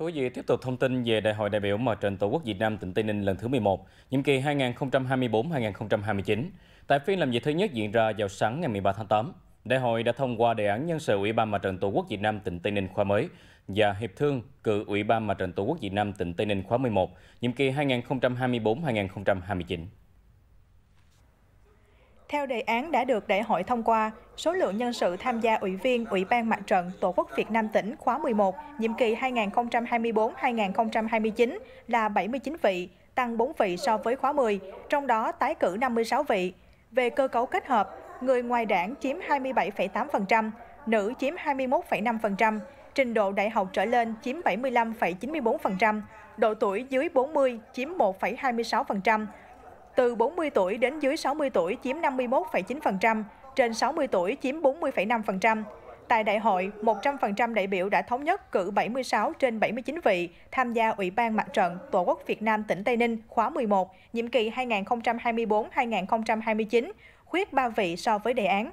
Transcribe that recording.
Thưa quý vị, tiếp tục thông tin về Đại hội đại biểu Mặt trận Tổ quốc Việt Nam tỉnh Tây Ninh lần thứ 11, nhiệm kỳ 2024-2029. Tại phiên làm việc thứ nhất diễn ra vào sáng ngày 13 tháng 8, Đại hội đã thông qua đề án nhân sự Ủy ban Mặt trận Tổ quốc Việt Nam tỉnh Tây Ninh khóa mới và hiệp thương cử Ủy ban Mặt trận Tổ quốc Việt Nam tỉnh Tây Ninh khóa 11, nhiệm kỳ 2024-2029. Theo đề án đã được đại hội thông qua, số lượng nhân sự tham gia ủy viên Ủy ban Mặt trận Tổ quốc Việt Nam tỉnh khóa 11, nhiệm kỳ 2024-2029 là 79 vị, tăng 4 vị so với khóa 10, trong đó tái cử 56 vị. Về cơ cấu kết hợp, người ngoài đảng chiếm 27,8%, nữ chiếm 21,5%, trình độ đại học trở lên chiếm 75,94%, độ tuổi dưới 40 chiếm 1,26%, từ 40 tuổi đến dưới 60 tuổi chiếm 51,9%, trên 60 tuổi chiếm 40,5%. Tại đại hội, 100% đại biểu đã thống nhất cử 76 trên 79 vị tham gia Ủy ban Mặt trận Tổ quốc Việt Nam tỉnh Tây Ninh khóa 11, nhiệm kỳ 2024-2029, khuyết 3 vị so với đề án.